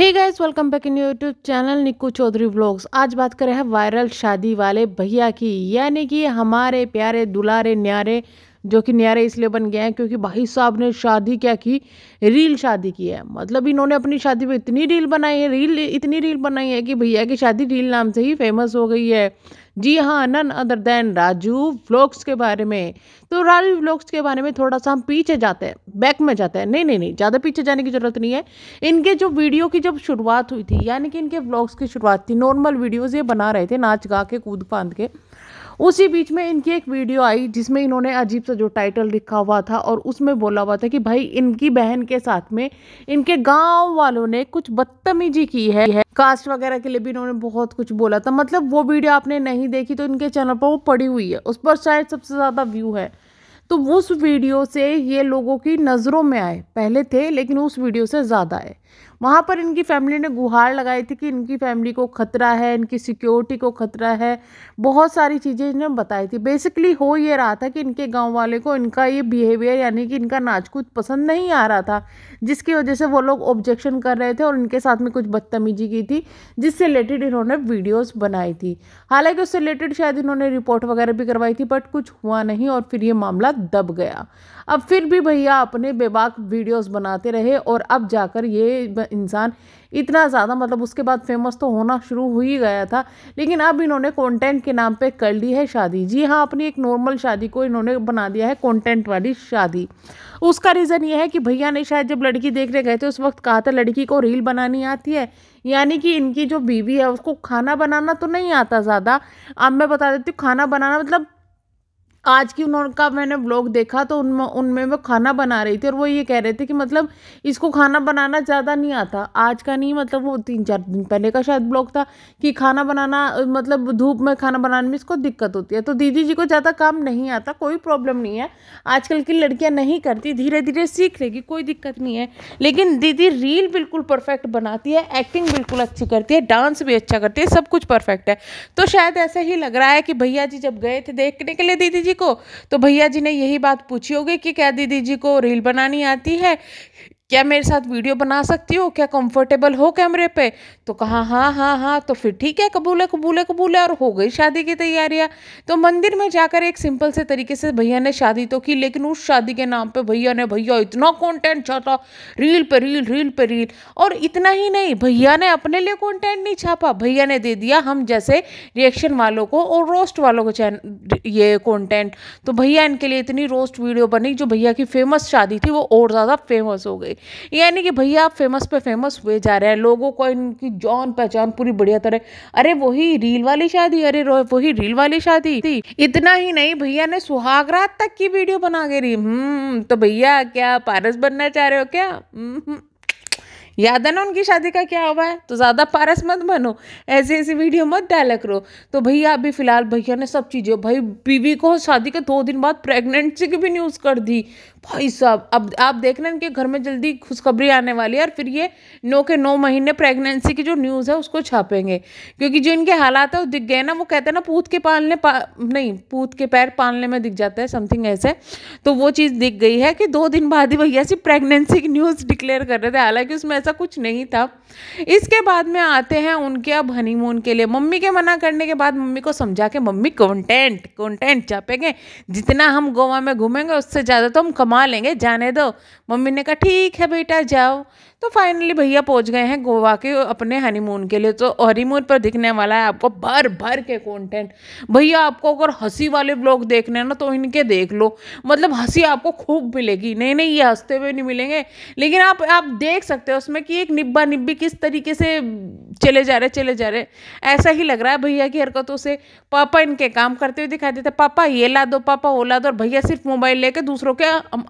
Hey guys welcome back in YouTube channel Niku Chaudhary vlogs आज बात करें हैं वायरल शादी वाले भैया की यानी कि हमारे प्यारे दुलारे न्यारे जो कि न्यारे इसलिए बन गए हैं क्योंकि भाई साहब ने शादी क्या की रील शादी की है मतलब इन्होंने अपनी शादी में इतनी रील बनाई है रील इतनी रील बनाई है कि भैया की शादी रील नाम से ही फेमस हो गई है जी हाँ none other than Raju vlogs के बारे में तो राजू व्लॉग्स के बारे में थोड़ा सा हम पीछे जाते हैं बैक में जाते हैं नहीं नहीं नहीं ज़्यादा पीछे जाने की ज़रूरत नहीं है इनके जो वीडियो की जब शुरुआत हुई थी यानी कि इनके व्लॉग्स की शुरुआत थी नॉर्मल वीडियोज़ ये बना रहे थे नाच गा के कूद फांद के उसी बीच में इनकी एक वीडियो आई जिसमें इन्होंने अजीब सा जो टाइटल लिखा हुआ था और उसमें बोला हुआ था कि भाई इनकी बहन के साथ में इनके गांव वालों ने कुछ बदतमीजी की है कास्ट वगैरह के लिए भी इन्होंने बहुत कुछ बोला था मतलब वो वीडियो आपने नहीं नहीं देखी तो इनके चैनल पर वो पड़ी हुई है उस पर शायद सबसे ज़्यादा व्यू है तो उस वीडियो से ये लोगों की नज़रों में आए पहले थे लेकिन उस वीडियो से ज़्यादा आए वहाँ पर इनकी फैमिली ने गुहार लगाई थी कि इनकी फैमिली को ख़तरा है इनकी सिक्योरिटी को ख़तरा है बहुत सारी चीज़ें इन्होंने बताई थी बेसिकली हो ये रहा था कि इनके गाँव वाले को इनका ये बिहेवियर यानी कि इनका नाच कूद पसंद नहीं आ रहा था जिसकी वजह से वो लोग ऑब्जेक्शन कर रहे थे और इनके साथ में कुछ बदतमीजी की थी जिससे रिलेटेड इन्होंने वीडियोज़ बनाई थी हालांकि उससे रिलेटेड शायद इन्होंने रिपोर्ट वगैरह भी करवाई थी बट कुछ हुआ नहीं और फिर ये मामला दब गया अब फिर भी भैया अपने बेबाक वीडियोस बनाते रहे और अब जाकर ये इंसान इतना ज़्यादा मतलब उसके बाद फेमस तो होना शुरू हो ही गया था लेकिन अब इन्होंने कंटेंट के नाम पे कर ली है शादी जी हाँ अपनी एक नॉर्मल शादी को इन्होंने बना दिया है कंटेंट वाली शादी उसका रीज़न ये है कि भैया ने शायद जब लड़की देखने गए थे उस वक्त कहा था लड़की को रील बनानी आती है यानी कि इनकी जो बीवी है उसको खाना बनाना तो नहीं आता ज़्यादा अब मैं बता देती हूँ खाना बनाना मतलब आज की उनका मैंने ब्लॉग देखा तो उनमें उनमें वो खाना बना रही थी और वो ये कह रहे थे कि मतलब इसको खाना बनाना ज़्यादा नहीं आता आज का नहीं मतलब वो तीन चार दिन पहले का शायद ब्लॉग था कि खाना बनाना मतलब धूप में खाना बनाने में इसको दिक्कत होती है तो दीदी जी को ज़्यादा काम नहीं आता कोई प्रॉब्लम नहीं है आजकल की लड़कियाँ नहीं करती धीरे धीरे सीख लेगी कोई दिक्कत नहीं है लेकिन दीदी रील बिल्कुल परफेक्ट बनाती है एक्टिंग बिल्कुल अच्छी करती है डांस भी अच्छा करती है सब कुछ परफेक्ट है तो शायद ऐसा ही लग रहा है कि भैया जी जब गए थे देखने के लिए दीदी जी को तो भैया जी ने यही बात पूछी होगी कि क्या दीदी जी को रील बनानी आती है क्या मेरे साथ वीडियो बना सकती हो क्या कंफर्टेबल हो कैमरे पे तो कहा हाँ हाँ हाँ तो फिर ठीक है कबूल है कबूल है कबूल है और हो गई शादी की तैयारियाँ तो मंदिर में जाकर एक सिंपल से तरीके से भैया ने शादी तो की लेकिन उस शादी के नाम पर भैया ने भैया इतना कॉन्टेंट छापा रील पे रील रील पे रील और इतना ही नहीं भैया ने अपने लिए कॉन्टेंट नहीं छापा भैया ने दे दिया हम जैसे रिएक्शन वालों को और रोस्ट वालों को ये कॉन्टेंट तो भैया इनके लिए इतनी रोस्ट वीडियो बनी जो भैया की फेमस शादी थी वो और ज़्यादा फेमस हो गई यानी कि भैया आप फेमस पे फेमस हुए जा रहे हैं लोगों को इनकी जान पहचान पूरी बढ़िया तरह अरे वही रील वाली शादी अरे वही रील वाली शादी थी इतना ही नहीं भैया ने सुहागरात तक की वीडियो बना के रही हम्म तो भैया क्या पारस बनना चाह रहे हो क्या हम्म, हम्म। याद है ना उनकी शादी का क्या हुआ है तो ज़्यादा पारस मत बनो ऐसे ऐसी वीडियो मत डाला करो तो भैया अभी फ़िलहाल भैया ने सब चीज़ें भाई बीवी को शादी के दो दिन बाद प्रेगनेंसी की भी न्यूज़ कर दी भाई साहब अब आप देख हैं इनके घर में जल्दी खुशखबरी आने वाली है और फिर ये नौ के नौ महीने प्रेगनेंसी की जो न्यूज़ है उसको छापेंगे क्योंकि जो इनके हालात है वो दिख गए ना वो कहते हैं ना पूत के पालने पा नहीं पूत के पैर पालने में दिख जाता है समथिंग ऐसे तो वो चीज़ दिख गई है कि दो दिन बाद ही भैया सिर्फ प्रेगनेंसी की न्यूज़ डिक्लेयर कर रहे थे हालांकि उसमें ऐसा ऐसा कुछ नहीं था इसके बाद में आते हैं उनके अब हनीमून के लिए मम्मी के मना करने के बाद मम्मी को समझा के मम्मी कंटेंट कंटेंट चापेंगे जितना हम गोवा में घूमेंगे उससे ज़्यादा तो हम कमा लेंगे जाने दो मम्मी ने कहा ठीक है बेटा जाओ तो फाइनली भैया पहुंच गए हैं गोवा के अपने हनीमून के लिए तो हनीमून पर दिखने वाला है आपको भर भर के कंटेंट भैया आपको अगर हंसी वाले ब्लॉग देखने हैं ना तो इनके देख लो मतलब हंसी आपको खूब मिलेगी नहीं नहीं ये हंसते हुए नहीं मिलेंगे लेकिन आप आप देख सकते हो उसमें उसमें कि एक निब्बा निब्बी किस तरीके से चले जा रहे चले जा रहे ऐसा ही लग रहा है भैया की हरकतों से पापा इनके काम करते हुए दिखाई देते पापा ये ला दो पापा वो ला दो और भैया सिर्फ मोबाइल लेके दूसरों के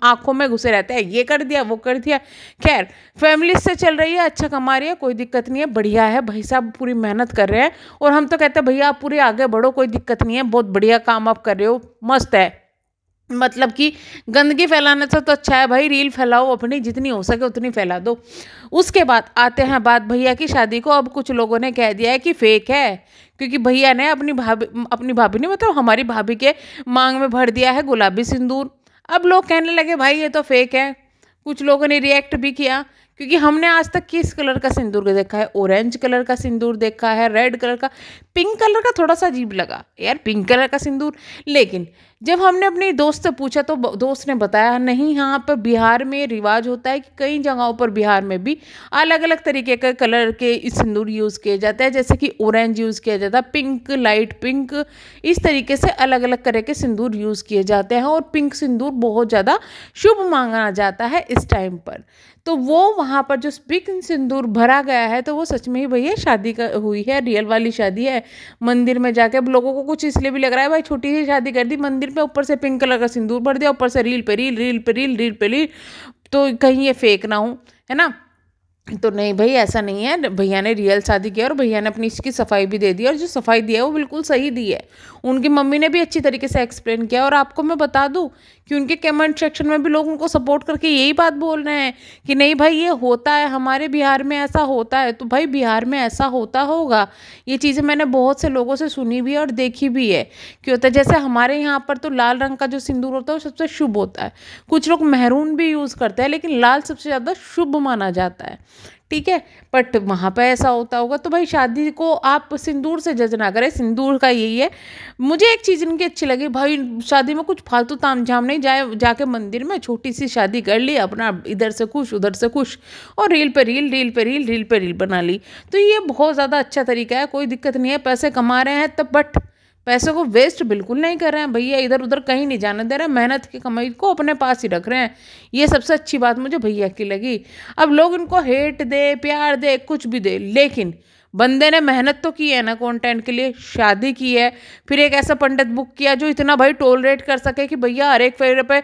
आंखों में घुसे रहते हैं ये कर दिया वो कर दिया खैर फैमिली से चल रही है अच्छा कमा रही है कोई दिक्कत नहीं है बढ़िया है भाई साहब पूरी मेहनत कर रहे हैं और हम तो कहते हैं भैया आप पूरे आगे बढ़ो कोई दिक्कत नहीं है बहुत बढ़िया काम आप कर रहे हो मस्त है मतलब कि गंदगी फैलाना से तो अच्छा है भाई रील फैलाओ अपनी जितनी हो सके उतनी फैला दो उसके बाद आते हैं बात भैया की शादी को अब कुछ लोगों ने कह दिया है कि फेक है क्योंकि भैया ने अपनी भाभी अपनी भाभी ने मतलब हमारी भाभी के मांग में भर दिया है गुलाबी सिंदूर अब लोग कहने लगे भाई ये तो फेक है कुछ लोगों ने रिएक्ट भी किया क्योंकि हमने आज तक किस कलर का सिंदूर देखा है ऑरेंज कलर का सिंदूर देखा है रेड कलर का पिंक कलर का थोड़ा सा अजीब लगा यार पिंक कलर का सिंदूर लेकिन जब हमने अपने दोस्त से पूछा तो दोस्त ने बताया नहीं यहाँ पर बिहार में रिवाज होता है कि कई जगहों पर बिहार में भी अलग अलग तरीके के कलर के सिंदूर यूज़ किए जाते हैं जैसे कि ऑरेंज यूज़ किया जाता है पिंक लाइट पिंक इस तरीके से अलग अलग तरह के सिंदूर यूज़ किए जाते हैं और पिंक सिंदूर बहुत ज़्यादा शुभ मांगा जाता है इस टाइम पर तो वो वहाँ पर जो पिंक सिंदूर भरा गया है तो वो सच में ही भैया शादी का हुई है रियल वाली शादी है मंदिर में जाके अब लोगों को कुछ इसलिए भी लग रहा है भाई छोटी सी शादी कर दी मंदिर ब्रेसलेट में ऊपर से पिंक कलर का सिंदूर भर दिया ऊपर से रील पे रील रील पे रील रील पे रील तो कहीं ये फेक ना हो है ना तो नहीं भाई ऐसा नहीं है भैया ने रियल शादी किया और भैया ने अपनी इसकी सफाई भी दे दी और जो सफाई दी है वो बिल्कुल सही दी है उनकी मम्मी ने भी अच्छी तरीके से एक्सप्लेन किया और आपको मैं बता दूं कि उनके कमेंट सेक्शन में भी लोग उनको सपोर्ट करके यही बात बोल रहे हैं कि नहीं भाई ये होता है हमारे बिहार में ऐसा होता है तो भाई बिहार में ऐसा होता होगा ये चीज़ें मैंने बहुत से लोगों से सुनी भी है और देखी भी है कि होता है जैसे हमारे यहाँ पर तो लाल रंग का जो सिंदूर होता है वो सबसे शुभ होता है कुछ लोग महरून भी यूज़ करते हैं लेकिन लाल सबसे ज़्यादा शुभ माना जाता है ठीक है बट वहाँ पर ऐसा होता होगा तो भाई शादी को आप सिंदूर से जज ना करें सिंदूर का यही है मुझे एक चीज़ इनकी अच्छी लगी भाई शादी में कुछ फालतू ताम झाम नहीं जाए जाके मंदिर में छोटी सी शादी कर ली अपना इधर से खुश उधर से खुश और रील पर रील रील पर रील रील पर रील बना ली तो ये बहुत ज़्यादा अच्छा तरीका है कोई दिक्कत नहीं है पैसे कमा रहे हैं तब तो बट पैसों को वेस्ट बिल्कुल नहीं कर रहे हैं भैया इधर उधर कहीं नहीं जाने दे रहे हैं मेहनत की कमाई को अपने पास ही रख रहे हैं ये सबसे अच्छी बात मुझे भैया की लगी अब लोग इनको हेट दे प्यार दे कुछ भी दे लेकिन बंदे ने मेहनत तो की है ना कंटेंट के लिए शादी की है फिर एक ऐसा पंडित बुक किया जो इतना भाई टोलरेट कर सके कि भैया हर एक फेरे पे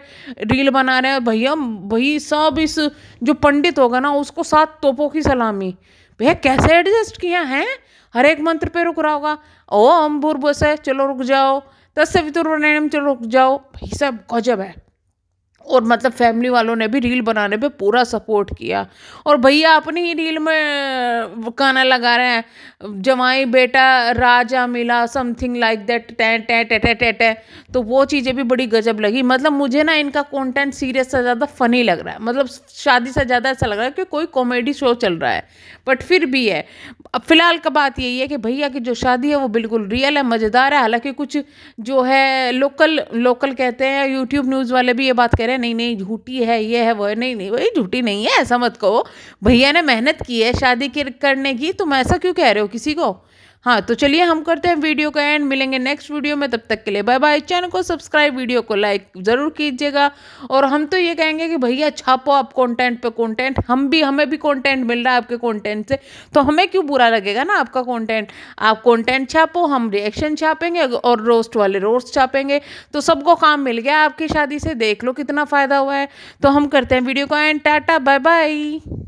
रील बना रहे हैं भैया भाई सब इस जो पंडित होगा ना उसको सात तोपों की सलामी भैया कैसे एडजस्ट किया है हर एक मंत्र पे रुक रहा होगा ओम है चलो रुक जाओ तस्वीर चलो रुक जाओ भाई सब गजब है और मतलब फैमिली वालों ने भी रील बनाने पे पूरा सपोर्ट किया और भैया अपनी ही रील में गाना लगा रहे हैं जवाई बेटा राजा मिला समथिंग लाइक दैट टै टै टै टै टै टै तो वो चीज़ें भी बड़ी गजब लगी मतलब मुझे ना इनका कंटेंट सीरियस से ज़्यादा फ़नी लग रहा है मतलब शादी से ज़्यादा ऐसा लग रहा है कि कोई कॉमेडी शो चल रहा है बट फिर भी है अब फ़िलहाल का बात यही है कि भैया की जो शादी है वो बिल्कुल रियल है मज़ेदार है हालांकि कुछ जो है लोकल लोकल कहते हैं यूट्यूब न्यूज़ वाले भी ये बात कह रहे हैं नहीं नहीं झूठी है ये है वो है नहीं नहीं वही झूठी नहीं है ऐसा मत कहो भैया ने मेहनत की है शादी करने की तुम ऐसा क्यों कह रहे हो किसी को हाँ तो चलिए हम करते हैं वीडियो का एंड मिलेंगे नेक्स्ट वीडियो में तब तक के लिए बाय बाय चैनल को सब्सक्राइब वीडियो को लाइक ज़रूर कीजिएगा और हम तो ये कहेंगे कि भैया छापो आप कंटेंट पे कंटेंट हम भी हमें भी कंटेंट मिल रहा है आपके कंटेंट से तो हमें क्यों बुरा लगेगा ना आपका कॉन्टेंट आप कॉन्टेंट छापो हम रिएक्शन छापेंगे और रोस्ट वाले रोस्ट छापेंगे तो सबको काम मिल गया आपकी शादी से देख लो कितना फ़ायदा हुआ है तो हम करते हैं वीडियो का एंड टाटा बाय बाय